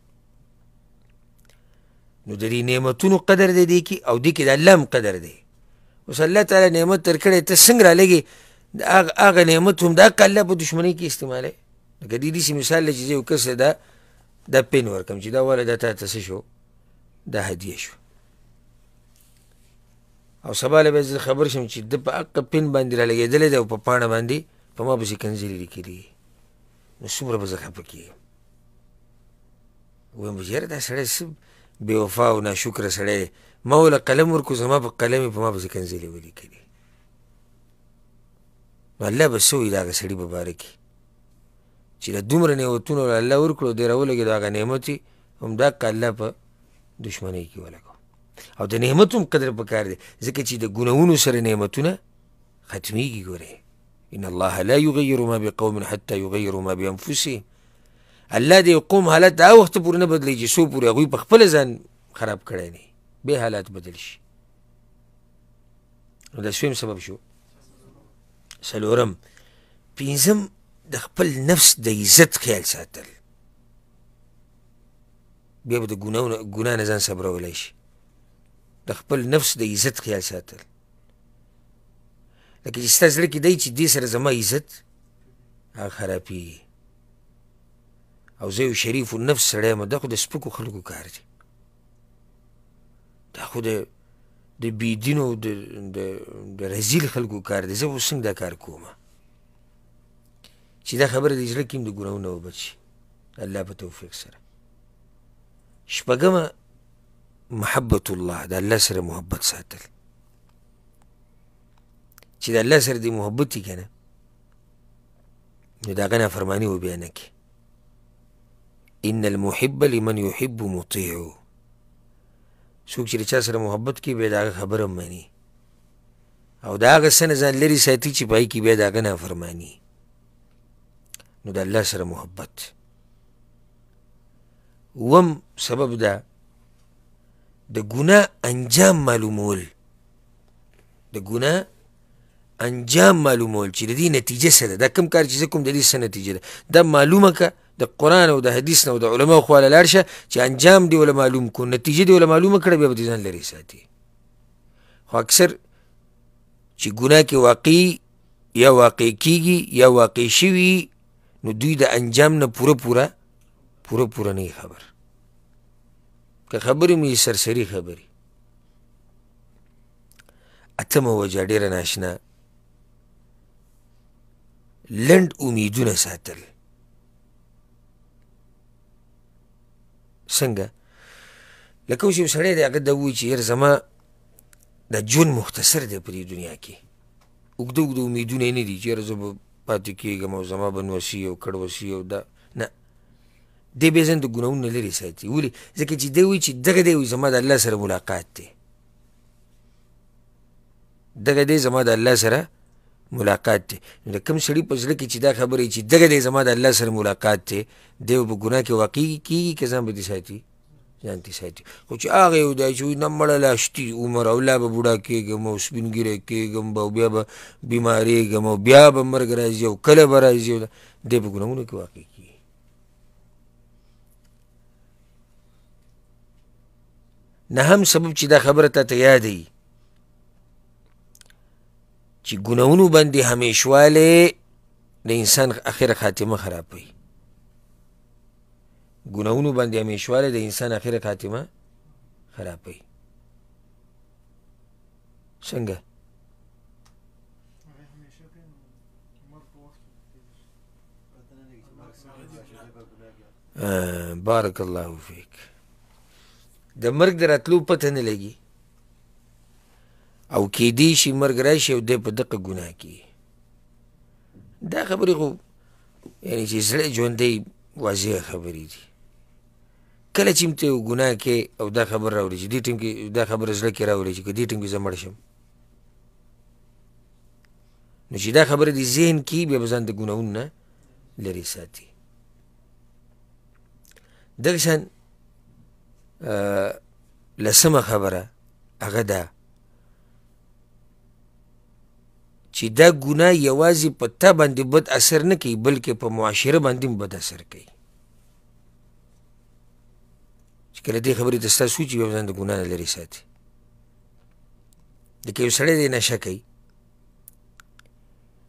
نو د دې نعمتونو قدر دی دې کې او دې کې د الله هم قدر دی اوس الله تعالی نعمت درکړی ته څنګه رالږي هغه نعمت هم د حق الله په دشمنۍ کې استعمالی لکه دې داسې مثال دی چې زه یو کس دا دا پین ورکم چې دا والا دا تا ته څه شو دا هدیه شو او سباله به خبر شم چې د په اق پین باندې را لګېدلې ده او په پاڼه باندې په ما پسې کنځلې لیکلي نو څومره به زه خفه کېږم ویم به یاره دا سړی څه بې وفا او ناشکره سړی دی ما وله قلم ورکو زما په قلم یې په ما پسې کنځلې ولیکلي نو الله به څه وایي د هغه سړي په باره کې چې د دومره نعمتونو الله ورکړو دی راولګېدو هغه نعمت یې همدا که الله په دښمنۍ کې ولګو او د نعمت هم قدر پکار دی ځکه چې د ګناونو سره نعمتونه ختمیږي ګورئ ان الله لا یغیر ما بقوم حتى یغیروا ما بانفسهم الله د یو قوم حالت دا وخت پورې نه بدلی چې څو پورې هغوی په خپله ځان خراب کړی نه به حالات بدل شي نو دا سویم سبب شو سلورم پینزم د خپل نفس د عزت خیال ساتل بیا به د ګناه نه ځان صبرولی شي د خپل نفس د عزت خیال ساتل لکه چې ستاسو لري کې دی چې دې سره زما عزت هغه خرابي او زه یو شریف النفس سړی یم دا خو د سپکو خلکو کار دی دا خو د د بيدینو د د رزیل خلکو کار دی زه اوس څنګه دا کار کوم چې دا خبره د اجره کیم د ګناونه وبچي الله په توفیق سره شپږمه محبت الله د الله سره محبت ساتل چې د الله سره دی محبت یې کنه نو د هغه نافرماني به نه کې ان المحب لمن يحب مطیع څوک چې چا سره محبت کوي بیا د هغه خبره مني او د هغه څه نه ځان لرې ساتي چې په کې بیا د هغه نافرماني نو د الله سره محبت وم سبب ده د ګناه انجام معلومول د ګناه انجام معلومول چې د دې نتیجه سره دا کم کار چې کوم د دې سره نتیجه ده دا معلومه که د قران او د حدیث نو د علماو خو لاله شه چې انجام دی ول معلوم کو نتیجه دی ول معلومه کړه بیا به ځان لري ساتي خو اکثر چې ګناه کې واقعي یا واقع کیږي یا واقع شوي نو دوی د انجام نه پوره پوره پوره پوره نه خبر که خبرې مې سرسري خبرې اتمه وجه ډېره ناشنا لند امیدونه ساتل څنګه لکه اوس یو سړی دی هغه دا وایي چې یاره زما دا جون مختصر دی په دې دنیا کې اوږده اوږده امیدونه یې نه دي چې یاره زه به پاتې کېږم او زما به نوسي او کړوسي او دا نه دی به زند ګناونه لري ساتي ولی ځکه چې دی وی چې دغه دی زما د الله سره ملاقات دی دغه دی زما د الله سره ملاقات دی نو د کوم سړي په زړه کې چې دا خبره چې دغه دی زما د الله سره ملاقات دی دی به ګناه کې واقع کیږي که ځان به دې ساتي ځان دې ساتي خو چې هغه یو دی چې نه مړله شتي عمر او لا به بوډا کېږم او سپینګیری کېږم به او بیا به بیمارېږم او بیا به مرګ راځي او کله به راځي دی به ګناهونه کې واقع کیږي نه هم سبب چې دا خبره ته یادی چې ګناونو باندې همیشواله د انسان اخر خاتمه خرابوي ګناونو باندې همیشواله د انسان اخر خاتمه خرابوي څنګه آه بارك الله فيك د مرګ د راتلو پته نه لګي او کېدی شي مرګ راشي او د په دقه ګناه کې دا خبرې خو یعنی چې زړه ژوندې واضح خبرې دي کله چې مته ګناه کې او دا خبر راوړي چې دې ټیم کې دا خبر زړه کې راوړي چې دې ټیم کې زمړ شم نو چې دا خبره دې ذهن کې به بزن د ګناون نه لري ساتي دغه شان لسمه خبره هغه ده چې دا ګناه یوازې په تا باندې بد اثر نه کوي بلکې په معاشره باندې بد اثر کوي چې کله دې خبرې ته ستاسو چې بیا ځان د ګناه نه لرې ساتي لکه یو سړی دی نشه کوي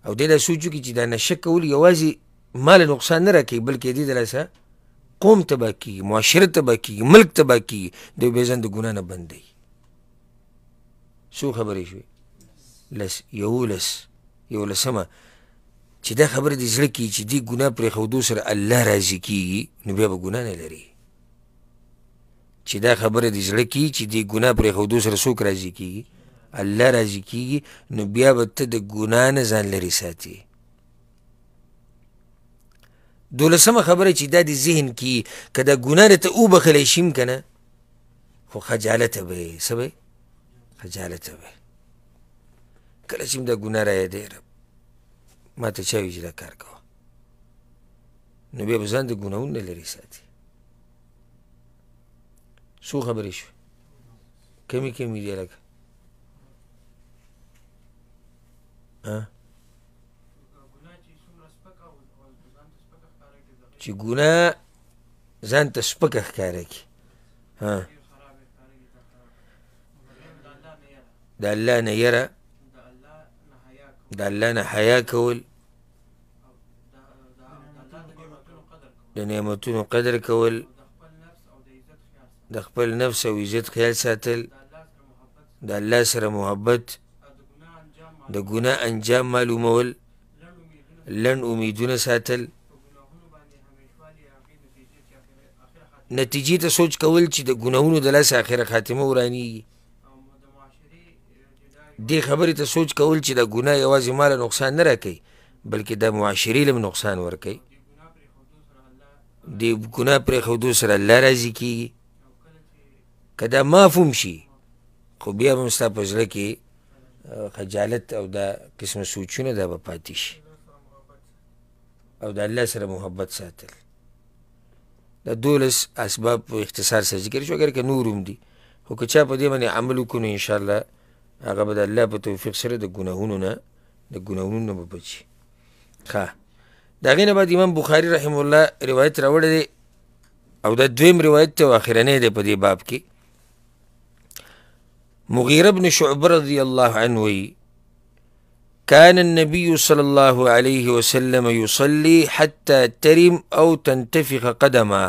او دی دا سوچ وکړي چې دا نشه کول یوازې مال نقصان نه راکوي بلکې دې د لاسه قوم تبا کیږي معاشره تبا کیږي ملک تبا کیږي د بیزند ګنا نه بندي شو خبرې شوې لس یولس یولسمه چې دا خبره دې زړه کې چې دې ګناه پرې خودو سره الله راضي کیږي نو بیا به ګناه نه لري چې دا خبره دې زړه کې چې دې ګناه پرې خودو سره څوک راضي کیږي الله راضي کیږي نو بیا به ته د ګناه نه ځان لري ساتي دولسمه خبره چې دا د ذهن کې که دا ګناه درته وبخلی شیم که نه خو خجالته به یې څه به خجالته به کله چې دا ګناه رایادې رب ما ته چا وي چې دا کار کوه نو بیا به ځان د ګناهونو نه لرې ساتي څو خبرې شوې کمی کمی دی لکه چې ګناه ځان ته سپکه ښکاره کړي ها د الله نه یره د الله نه حیا کول د نعمتونو قدر کول د خپل نفس او عزت خیال ساتل د الله سره محبت د ګناه انجام معلومول لن امیدونه ساتل نتیجې ته سوچ کول چې د ګناونو د لاس اخره خاتمه ورانیږي دې خبرې ته سوچ کول چې د ګناه یوازې مال نقصان نه راکوي بلکې د معاشري لم نقصان ورکوي د ګناه پرې خودو سره الله راضي کیږي که دا معفوم شي خو بیا به ستا په زړه کې خجالت او دا قسمه سوچونه دا به پاتې شي او د الله سره محبت ساتل د دولس اسباب په اختصار سره ذکر شو اگر که نورم دي خو که چا په دې باندې عمل وکړو نو انشاءالله هغه به د الله په توفیق سره د ګناهونو نه د ګناهونو نه به بچي ښه د هغې نه بعد امام بخاري رحم الله روایت راوړی دی او دا دویم روایت ته اخرنی دی په دې باب کې مغیره بن شعبه رضی الله عنه وی كان النبي صلى الله عليه وسلم يصلي حتى ترم او تنتفخ قدمه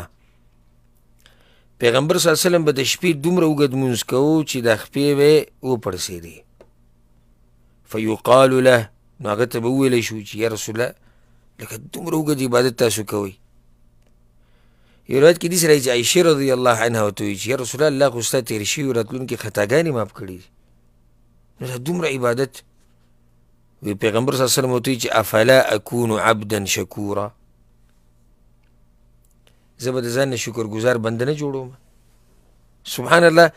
پیغمبر صلی الله علیه وسلم به د شپې دومره وګد مونږ کوو چې د خپې به و پرسیدي فيقال له نو هغه ته به وویلی شو چې یا رسول الله لکه دومره وګد عبادت تاسو کوئ یو روایت کې دې سره چې عایشه رضی الله عنها ورته وایي چې یا رسول الله خو ستا تېر شوي راتلونکي خطاګانې معاف کړي نو دومره عبادت وی پیغمبر صلی الله علیه وسلم وتوی چې افلا اكون عبدا شکورا زه به د ځان نه شکرګزار بنده نه جوړوم سبحان الله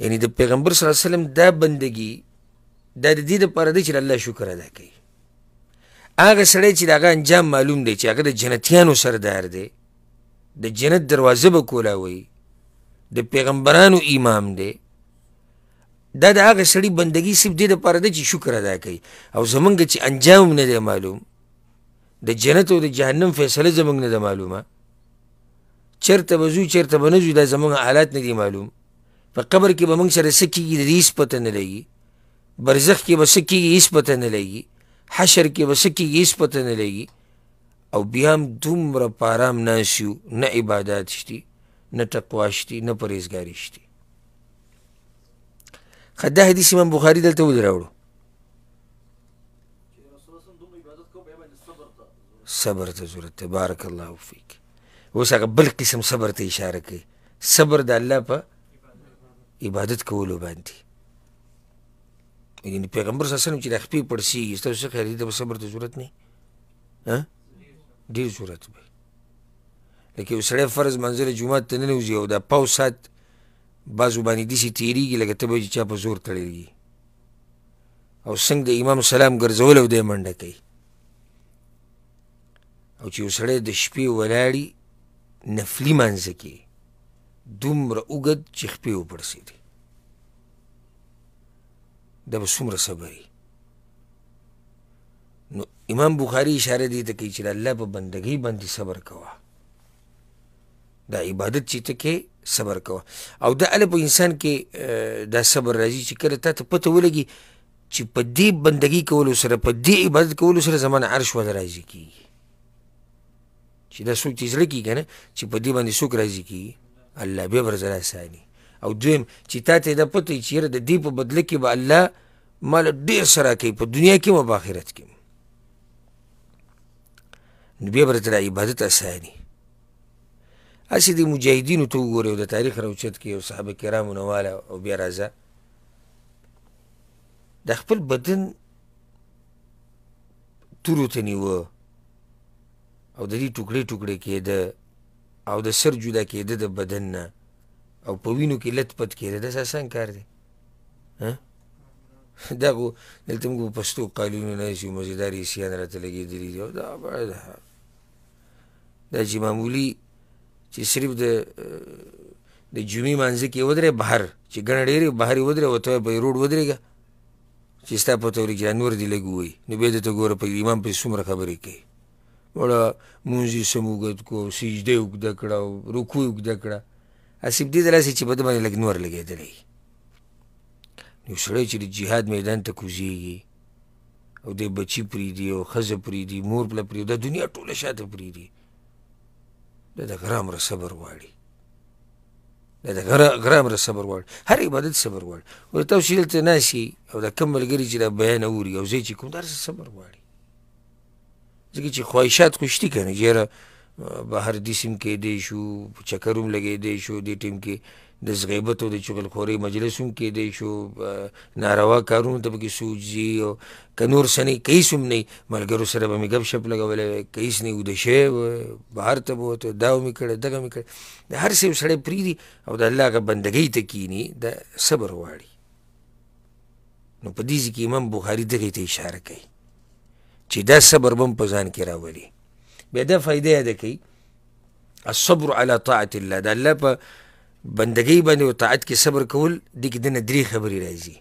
یعنی د پیغمبر صلی الله علیه وسلم دا بندگی دا د دې لپاره دی چې الله شکر ادا کوي هغه سړی چې د هغه انجام معلوم دی چې هغه د جنتیانو سردار دی د جنت دروازه به کولاوي د پیغمبرانو امام دی دا د هغه سړي بندگی صرف دې دپاره ده چې شکر ادا کوي او زمونږ چې انجام نه دی معلوم د جنت او د جهنم فیصله زمونږ نه ده معلومه چېرته به ځو چېرته به نه ځو دا زمونږ حالات نه دي معلوم په قبر کې به موږ سره څه کېږي د دې هېڅ پته نه لګي برزخ کې به څه کېږي هېڅ پته نه لګي حشر کې به څه کېږي هېڅ پته نه لګي او بیا هم دومره په ارام ناست یو نه عبادات شتي نه تقوا شتي نه پرهېزګاري شتي دا حدیث امام بخاري دلته ولې راوړو صبر ته ضرورت دی بارک الله فیک اوس هغه بل قسم صبر ته اشاره کوي صبر د الله په عبادت کولو باندې یعنی پیغمبر صلی الله علیه وسلم چې د خپې پړسیږي ستاسو څخه خیر د صبر ته ضرورت نه ډېر ضرورت وي لکه یو سړی فرض منزل جمعه ته نه ننوځي او د پاو سات بعضو باندې داسې تېرېږي لکه ته به چې چا په زور تړلي او څنګه د امام سلام ګرځول او دی منډه کوي او چې یو سړی د شپې ولاړي نفلي منځه کې دومره اوږد چې خپې وپړسېدي دا به څومره صبري نو امام بخاري اشاره دې ته کوي چې د الله په بندګۍ باندې صبر کوه د عبادت چې ته کې صبر کوه او د ال په انسان کې دا صبر راځي چې کله ته پته ولګي چې په دې بندگی کولو سره په دې عبادت کولو سره زمانه عرش ول راځي کی چې دا څوک چې لګي کنه چې په دې باندې څوک راځي کی الله به برزره ساني او دویم چې تاسو د پته چې د دې په بدل کې به الله مال ډیر سره کوي په دنیا کې او په آخرت کې نو به برزره عبادت اساني هسې د مجاهدینو ته وګورئ او د تاریخ راوچت کې او صحابه کرامو نه واله او بیا راځه د خپل بدن تورو ته نیوه او د دې ټوکړې ټوکړې کېده او د سر جدا کېده د بدن نه او په وینو کې لت پت کېده دا څه کار دی دا خو دلته موږ پښتو قالینو نه شو مزیداري سیان راته لګېدلي دي دا دا چې معمولي چې صرف د د جمعې منځ کې ودرې بهر چې ګڼ ډېرې بهر ودرې وته به روډ ودرېږه چې ستا په تورې کې نور دی لګ وي نو بیا دته ګوره په امام پې څومره خبرې کوي وړه مونځ یې سم اوږد کړو سجدې اوږده کړه او رکو یې اوږده کړه هسې دې دلاسې چې په ده باندې لږ نور لګېدلی نو سړی چې د جهاد میدان ته کوزېږي او د بچي پرېږدي او ښځه پرېږدي مور پله پرېږدي دا دنیا ټوله شاته پرېږدي دا د ګرامر صبر واړي دا د ګرامر صبر واړي هر عبادت صبر واړي او تاسو دلته ناشي او دا کوم ملګری چې دا بیان اوري او زه چې کوم درس صبر واړي ځکه چې خواهشات خوشتي کنه یاره بهر دي سیم کې دی شو چکروم لګې دی شو دې ټیم کې د زغیبت او د چغلخوري مجلس هم کې دی شو ناروا کارونو ته کې سوجي او کنور سني کیس هم نه ملګرو سره به میګب شپ لګولې کیس نه و د شی بهر ته بو ته داو میکړه دغه میکړه د هر څه سره پریدي او د الله کا بندګۍ ته کینی د صبر واړي نو په دې کې امام بخاری دغه ته اشاره کوي چې دا صبر بم په ځان کې راولي بیا دا فائدې ده کوي الصبر على طاعه الله د الله په بندګۍ باندې او طاعت کې صبر کول دې کې دنه درې خبرې راځي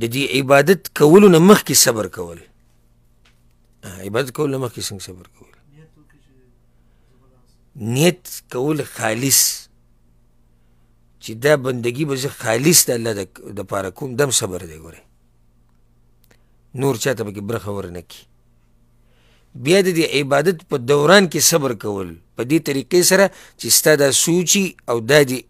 د دې عبادت کولو نه مخکې صبر کول عبادت کول نه مخکې څنګه صبر کول نیت کول خالص چې دا بندگی به زه خالص د الله دپاره کوم دم صبر دی ګورې نور چاته پکې برخه ورنه کړي بیا د عبادت په دوران کې صبر کول په دې طریقې سره چې ستا دا سوچي او دا دی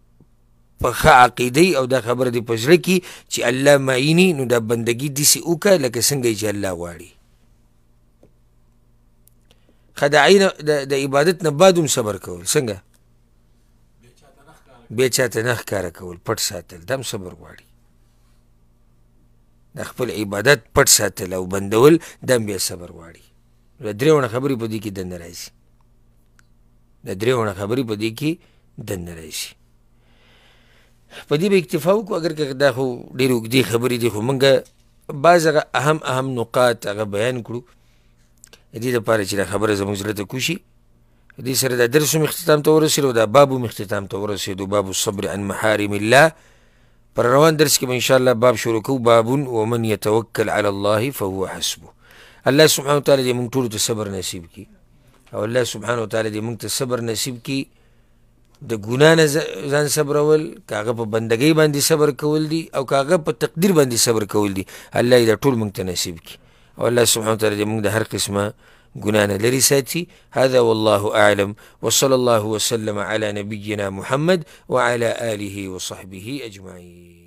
په ښه عقیدې او دا خبره دی پزړه کې چې الله معینی نو دا بندگی دي سي اوکا لکه څنګه چې الله واړي خدای د عبادت نه بعد هم صبر کول څنګه بیا چاته نه ښکاره کول پټ ساتل دم صبر غواړي د خپل عبادت پټ ساتل او بندول دم بیا صبر غواړي درېونه خبرې په دې کې دننه راشي د درېونه خبرې په دې کې دننه راشي په دې به اکتفا وکړو اگر که دا خو ډېرې اوږدې خبرې دي خو موږ بعض هغه اهم اهم نقاط هغه بیان کړو د دې دپاره چې دا خبره زموږ زړه ته کوشي دې سره دا درس هم اختتام ته ورسېدو دا باب هم اختتام ته ورسېدو باب الصبر عن محارم الله پر روان درس کې به انشاءالله باب شروع کوو بابون ومن یتوکل علی الله فهو حسبه الله سبحانه وتعالی دې موږ ټول ته صبر نصیب کړي او الله سبحانه وتعالی دې موږ ته صبر نصیب کړي د ګنا نه ځان صبرول کاغه په بندګۍ باندې صبر کول دي او کاغه په تقدیر باندې صبر کول دي الله دې ټول موږ ته نصیب کړي او الله سبحانه وتعالی دې موږ د هر قسمه ګنا نه لري ساتي هذا والله اعلم وصلى الله وسلم على نبينا محمد وعلى اله وصحبه اجمعين